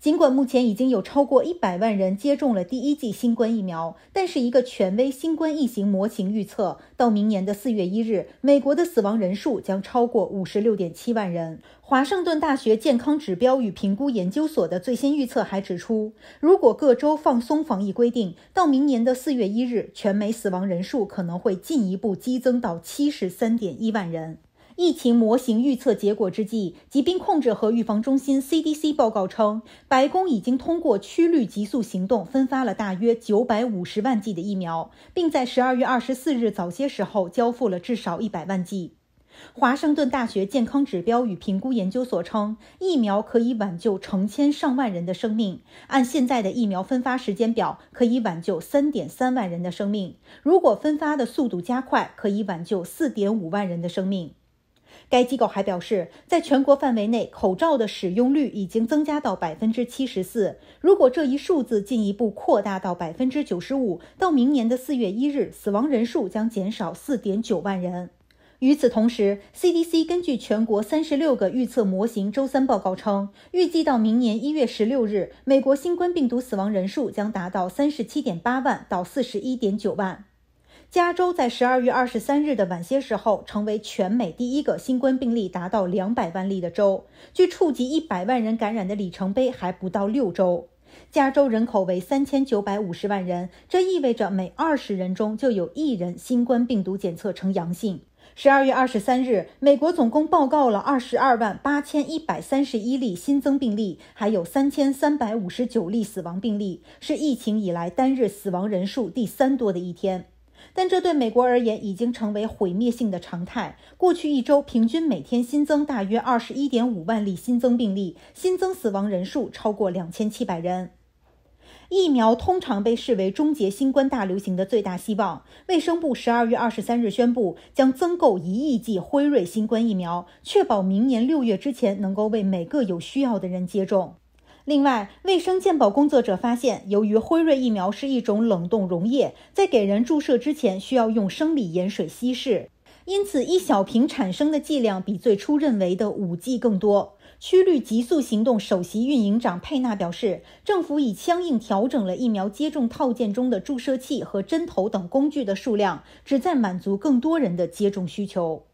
尽管目前已经有超过一百万人接种了第一剂新冠疫苗，但是一个权威新冠疫情模型预测，到明年的四月一日，美国的死亡人数将超过五十六点七万人。华盛顿大学健康指标与评估研究所的最新预测还指出，如果各州放松防疫规定，到明年的四月一日，全美死亡人数可能会进一步激增到七十三点一万人。疫情模型预测结果之际，疾病控制和预防中心 （CDC） 报告称，白宫已经通过“曲率急速行动”分发了大约九百五十万剂的疫苗，并在十二月二十四日早些时候交付了至少一百万剂。华盛顿大学健康指标与评估研究所称，疫苗可以挽救成千上万人的生命。按现在的疫苗分发时间表，可以挽救三点三万人的生命；如果分发的速度加快，可以挽救四点五万人的生命。该机构还表示，在全国范围内，口罩的使用率已经增加到百分之七十四。如果这一数字进一步扩大到百分之九十五，到明年的四月一日，死亡人数将减少四点九万人。与此同时，CDC 根据全国三十六个预测模型周三报告称，预计到明年一月十六日，美国新冠病毒死亡人数将达到三十七点八万到四十一点九万。加州在十二月二十三日的晚些时候成为全美第一个新冠病例达到两百万例的州，距触及一百万人感染的里程碑还不到六周。加州人口为三千九百五十万人，这意味着每二十人中就有一人新冠病毒检测呈阳性。十二月二十三日，美国总共报告了二十二万八千一百三十一例新增病例，还有三千三百五十九例死亡病例，是疫情以来单日死亡人数第三多的一天。但这对美国而言已经成为毁灭性的常态。过去一周，平均每天新增大约二十一点五万例新增病例，新增死亡人数超过两千七百人。疫苗通常被视为终结新冠大流行的最大希望。卫生部十二月二十三日宣布，将增购一亿剂辉瑞新冠疫苗，确保明年六月之前能够为每个有需要的人接种。另外，卫生鉴保工作者发现，由于辉瑞疫苗是一种冷冻溶液，在给人注射之前需要用生理盐水稀释，因此一小瓶产生的剂量比最初认为的五剂更多。曲率极速行动首席运营长佩纳表示，政府已相应调整了疫苗接种套件中的注射器和针头等工具的数量，旨在满足更多人的接种需求。